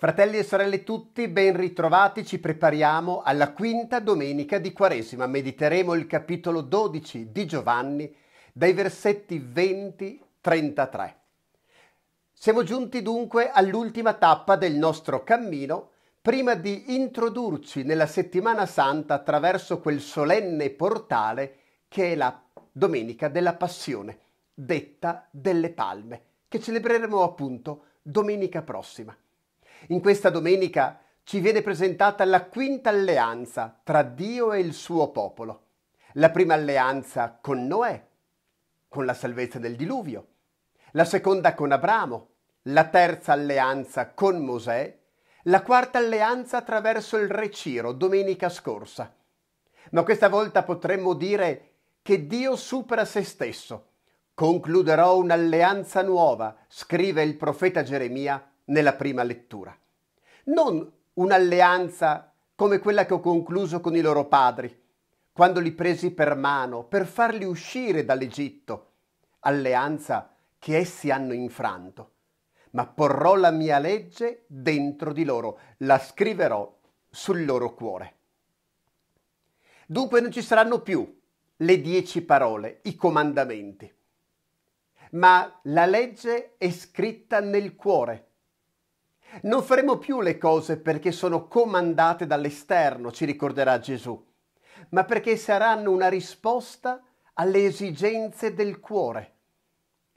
Fratelli e sorelle tutti, ben ritrovati, ci prepariamo alla quinta domenica di Quaresima. Mediteremo il capitolo 12 di Giovanni dai versetti 20-33. Siamo giunti dunque all'ultima tappa del nostro cammino prima di introdurci nella settimana santa attraverso quel solenne portale che è la Domenica della Passione, detta delle Palme, che celebreremo appunto domenica prossima. In questa domenica ci viene presentata la quinta alleanza tra Dio e il suo popolo. La prima alleanza con Noè, con la salvezza del diluvio, la seconda con Abramo, la terza alleanza con Mosè, la quarta alleanza attraverso il Re Ciro domenica scorsa. Ma questa volta potremmo dire che Dio supera se stesso. Concluderò un'alleanza nuova, scrive il profeta Geremia nella prima lettura. Non un'alleanza come quella che ho concluso con i loro padri, quando li presi per mano per farli uscire dall'Egitto, alleanza che essi hanno infranto. Ma porrò la mia legge dentro di loro, la scriverò sul loro cuore. Dunque non ci saranno più le dieci parole, i comandamenti, ma la legge è scritta nel cuore non faremo più le cose perché sono comandate dall'esterno, ci ricorderà Gesù, ma perché saranno una risposta alle esigenze del cuore.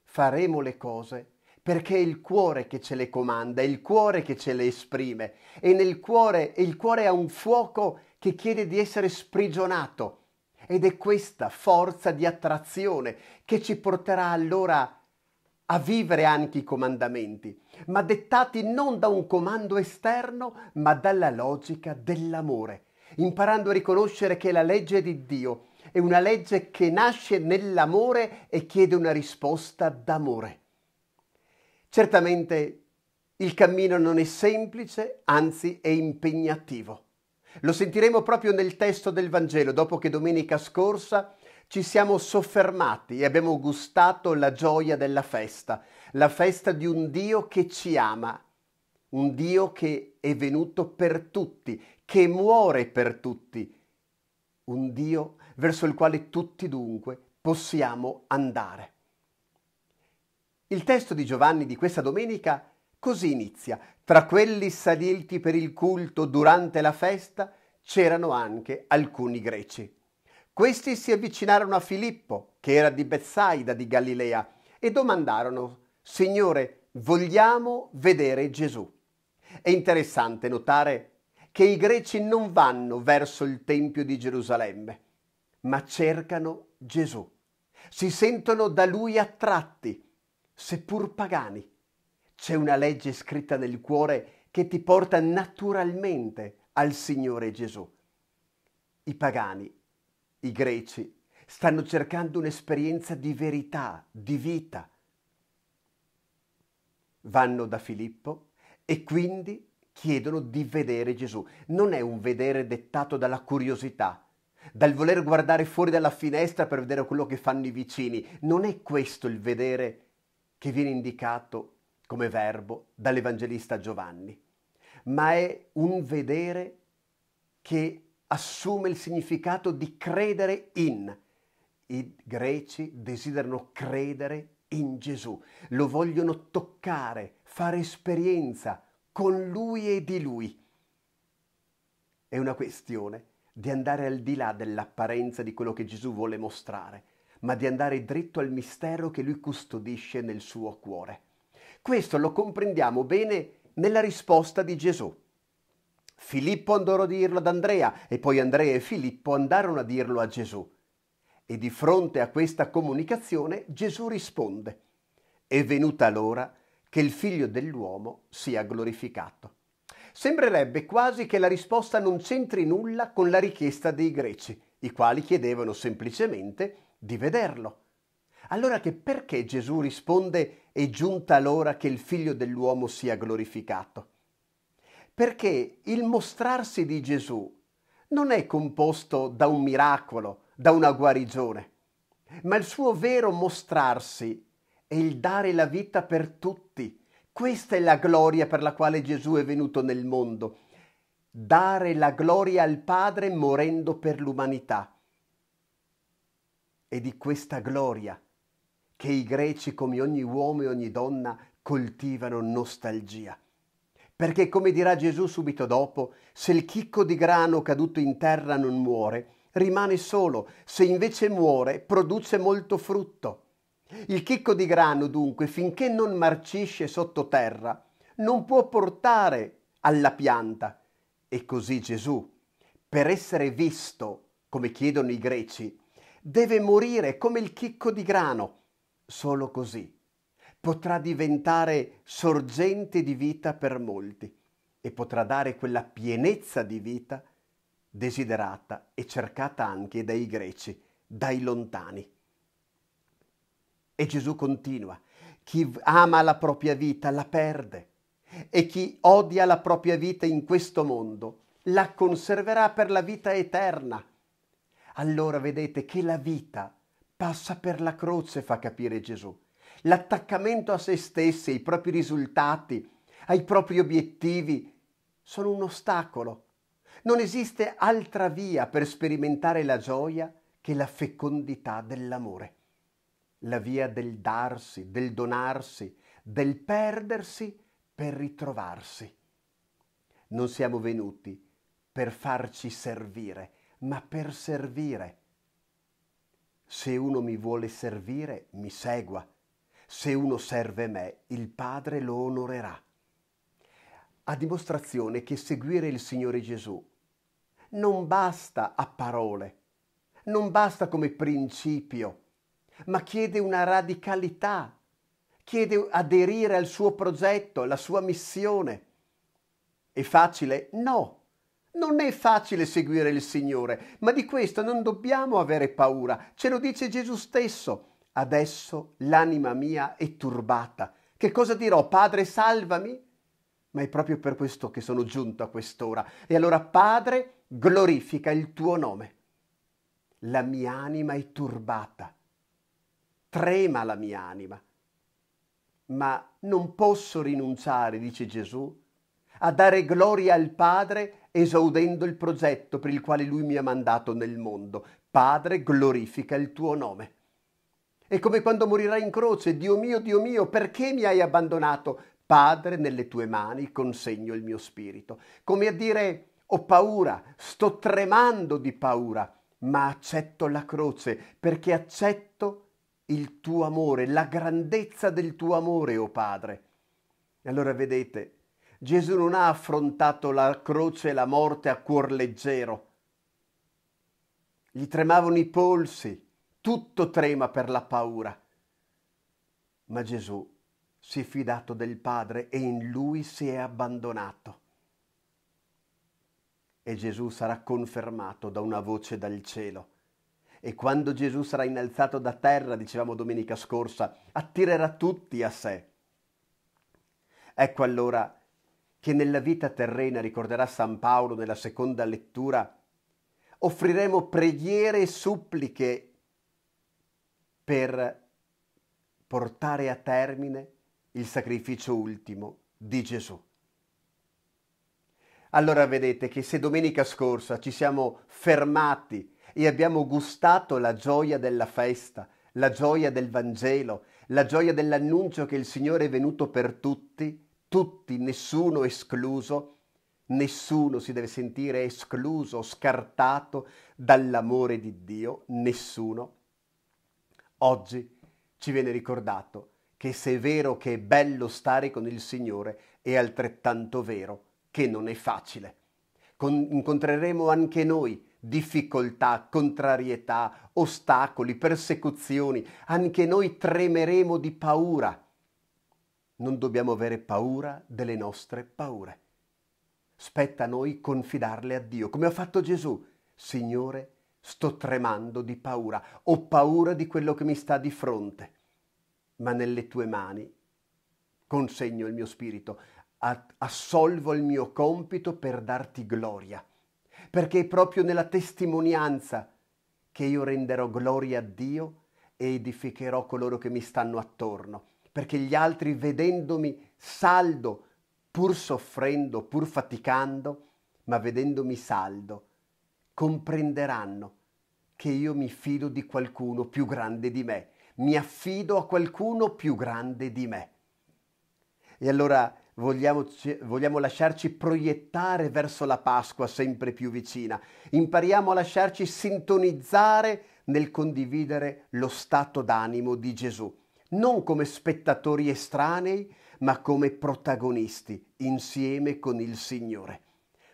Faremo le cose perché è il cuore che ce le comanda, è il cuore che ce le esprime e nel cuore, il cuore ha un fuoco che chiede di essere sprigionato ed è questa forza di attrazione che ci porterà allora a a vivere anche i comandamenti, ma dettati non da un comando esterno, ma dalla logica dell'amore, imparando a riconoscere che la legge di Dio è una legge che nasce nell'amore e chiede una risposta d'amore. Certamente il cammino non è semplice, anzi è impegnativo. Lo sentiremo proprio nel testo del Vangelo, dopo che domenica scorsa ci siamo soffermati e abbiamo gustato la gioia della festa, la festa di un Dio che ci ama, un Dio che è venuto per tutti, che muore per tutti, un Dio verso il quale tutti dunque possiamo andare. Il testo di Giovanni di questa domenica così inizia. Tra quelli saliti per il culto durante la festa c'erano anche alcuni greci. Questi si avvicinarono a Filippo, che era di Bethsaida di Galilea, e domandarono, Signore, vogliamo vedere Gesù. È interessante notare che i greci non vanno verso il Tempio di Gerusalemme, ma cercano Gesù. Si sentono da lui attratti, seppur pagani. C'è una legge scritta nel cuore che ti porta naturalmente al Signore Gesù. I pagani i greci stanno cercando un'esperienza di verità, di vita. Vanno da Filippo e quindi chiedono di vedere Gesù. Non è un vedere dettato dalla curiosità, dal voler guardare fuori dalla finestra per vedere quello che fanno i vicini. Non è questo il vedere che viene indicato come verbo dall'Evangelista Giovanni, ma è un vedere che assume il significato di credere in. I greci desiderano credere in Gesù, lo vogliono toccare, fare esperienza con lui e di lui. È una questione di andare al di là dell'apparenza di quello che Gesù vuole mostrare, ma di andare dritto al mistero che lui custodisce nel suo cuore. Questo lo comprendiamo bene nella risposta di Gesù. Filippo andò a dirlo ad Andrea e poi Andrea e Filippo andarono a dirlo a Gesù. E di fronte a questa comunicazione Gesù risponde, è venuta l'ora che il figlio dell'uomo sia glorificato. Sembrerebbe quasi che la risposta non c'entri nulla con la richiesta dei greci, i quali chiedevano semplicemente di vederlo. Allora che perché Gesù risponde è giunta l'ora che il figlio dell'uomo sia glorificato? perché il mostrarsi di Gesù non è composto da un miracolo, da una guarigione, ma il suo vero mostrarsi è il dare la vita per tutti. Questa è la gloria per la quale Gesù è venuto nel mondo. Dare la gloria al Padre morendo per l'umanità. E di questa gloria che i greci, come ogni uomo e ogni donna, coltivano nostalgia. Perché come dirà Gesù subito dopo, se il chicco di grano caduto in terra non muore, rimane solo, se invece muore, produce molto frutto. Il chicco di grano dunque, finché non marcisce sottoterra, non può portare alla pianta. E così Gesù, per essere visto, come chiedono i greci, deve morire come il chicco di grano. Solo così potrà diventare sorgente di vita per molti e potrà dare quella pienezza di vita desiderata e cercata anche dai greci, dai lontani. E Gesù continua, chi ama la propria vita la perde e chi odia la propria vita in questo mondo la conserverà per la vita eterna. Allora vedete che la vita passa per la croce, fa capire Gesù l'attaccamento a se stessi, ai propri risultati, ai propri obiettivi, sono un ostacolo. Non esiste altra via per sperimentare la gioia che la fecondità dell'amore. La via del darsi, del donarsi, del perdersi per ritrovarsi. Non siamo venuti per farci servire, ma per servire. Se uno mi vuole servire, mi segua. Se uno serve me, il Padre lo onorerà. A dimostrazione che seguire il Signore Gesù non basta a parole, non basta come principio, ma chiede una radicalità, chiede aderire al suo progetto, alla sua missione. È facile? No. Non è facile seguire il Signore, ma di questo non dobbiamo avere paura, ce lo dice Gesù stesso. Adesso l'anima mia è turbata. Che cosa dirò? Padre, salvami? Ma è proprio per questo che sono giunto a quest'ora. E allora, Padre, glorifica il tuo nome. La mia anima è turbata. Trema la mia anima. Ma non posso rinunciare, dice Gesù, a dare gloria al Padre esaudendo il progetto per il quale Lui mi ha mandato nel mondo. Padre, glorifica il tuo nome. È come quando morirai in croce, Dio mio, Dio mio, perché mi hai abbandonato? Padre, nelle tue mani consegno il mio spirito. Come a dire, ho paura, sto tremando di paura, ma accetto la croce perché accetto il tuo amore, la grandezza del tuo amore, o oh Padre. E allora vedete, Gesù non ha affrontato la croce e la morte a cuor leggero. Gli tremavano i polsi, tutto trema per la paura. Ma Gesù si è fidato del Padre e in lui si è abbandonato. E Gesù sarà confermato da una voce dal cielo. E quando Gesù sarà innalzato da terra, dicevamo domenica scorsa, attirerà tutti a sé. Ecco allora che nella vita terrena, ricorderà San Paolo nella seconda lettura, offriremo preghiere e suppliche per portare a termine il sacrificio ultimo di Gesù. Allora vedete che se domenica scorsa ci siamo fermati e abbiamo gustato la gioia della festa, la gioia del Vangelo, la gioia dell'annuncio che il Signore è venuto per tutti, tutti, nessuno escluso, nessuno si deve sentire escluso, scartato dall'amore di Dio, nessuno. Oggi ci viene ricordato che se è vero che è bello stare con il Signore, è altrettanto vero che non è facile. Con- incontreremo anche noi difficoltà, contrarietà, ostacoli, persecuzioni, anche noi tremeremo di paura. Non dobbiamo avere paura delle nostre paure. Spetta a noi confidarle a Dio, come ha fatto Gesù. Signore, Sto tremando di paura, ho paura di quello che mi sta di fronte, ma nelle tue mani consegno il mio spirito, assolvo il mio compito per darti gloria, perché è proprio nella testimonianza che io renderò gloria a Dio e edificherò coloro che mi stanno attorno, perché gli altri vedendomi saldo, pur soffrendo, pur faticando, ma vedendomi saldo, comprenderanno che io mi fido di qualcuno più grande di me, mi affido a qualcuno più grande di me. E allora vogliamo, vogliamo lasciarci proiettare verso la Pasqua sempre più vicina, impariamo a lasciarci sintonizzare nel condividere lo stato d'animo di Gesù, non come spettatori estranei, ma come protagonisti insieme con il Signore.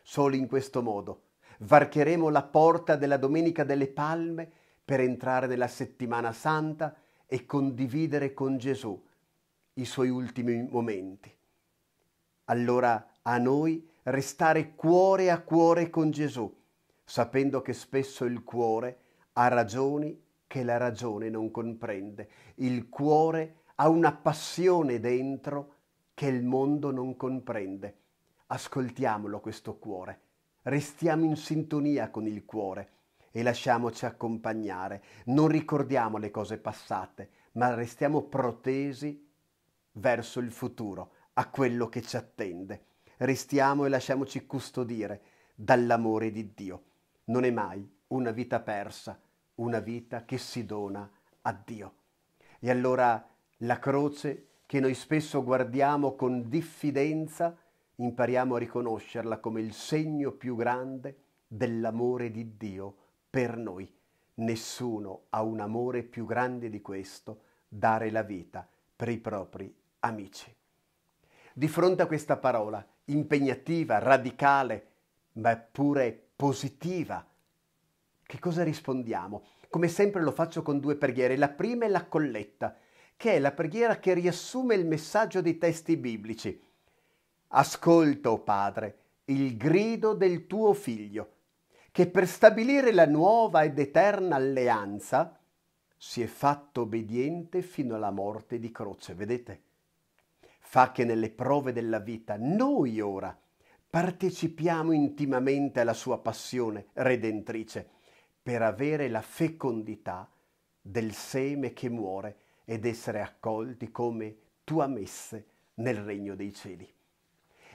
Solo in questo modo varcheremo la porta della Domenica delle Palme per entrare nella settimana santa e condividere con Gesù i suoi ultimi momenti. Allora a noi restare cuore a cuore con Gesù, sapendo che spesso il cuore ha ragioni che la ragione non comprende, il cuore ha una passione dentro che il mondo non comprende. Ascoltiamolo questo cuore restiamo in sintonia con il cuore e lasciamoci accompagnare. Non ricordiamo le cose passate, ma restiamo protesi verso il futuro, a quello che ci attende. Restiamo e lasciamoci custodire dall'amore di Dio. Non è mai una vita persa, una vita che si dona a Dio. E allora la croce che noi spesso guardiamo con diffidenza, impariamo a riconoscerla come il segno più grande dell'amore di Dio per noi. Nessuno ha un amore più grande di questo, dare la vita per i propri amici. Di fronte a questa parola impegnativa, radicale, ma pure positiva, che cosa rispondiamo? Come sempre lo faccio con due preghiere. La prima è la colletta, che è la preghiera che riassume il messaggio dei testi biblici. Ascolta, oh Padre, il grido del tuo figlio, che per stabilire la nuova ed eterna alleanza si è fatto obbediente fino alla morte di croce. Vedete? Fa che nelle prove della vita noi ora partecipiamo intimamente alla sua passione redentrice per avere la fecondità del seme che muore ed essere accolti come tua messe nel regno dei cieli.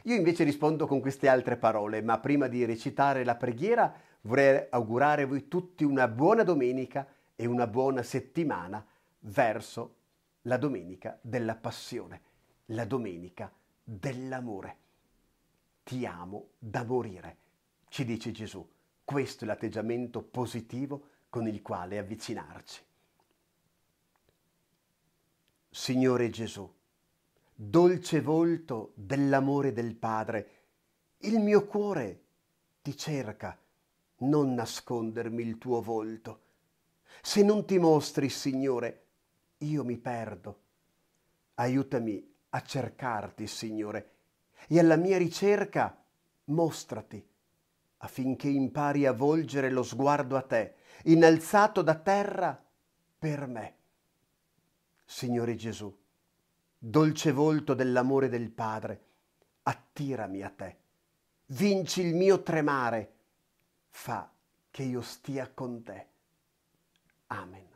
Io invece rispondo con queste altre parole, ma prima di recitare la preghiera vorrei augurare a voi tutti una buona domenica e una buona settimana verso la domenica della passione, la domenica dell'amore. Ti amo da morire, ci dice Gesù. Questo è l'atteggiamento positivo con il quale avvicinarci. Signore Gesù, dolce volto dell'amore del Padre, il mio cuore ti cerca, non nascondermi il tuo volto. Se non ti mostri, Signore, io mi perdo. Aiutami a cercarti, Signore, e alla mia ricerca mostrati, affinché impari a volgere lo sguardo a te, innalzato da terra per me. Signore Gesù, dolce volto dell'amore del Padre, attirami a te, vinci il mio tremare, fa che io stia con te. Amen.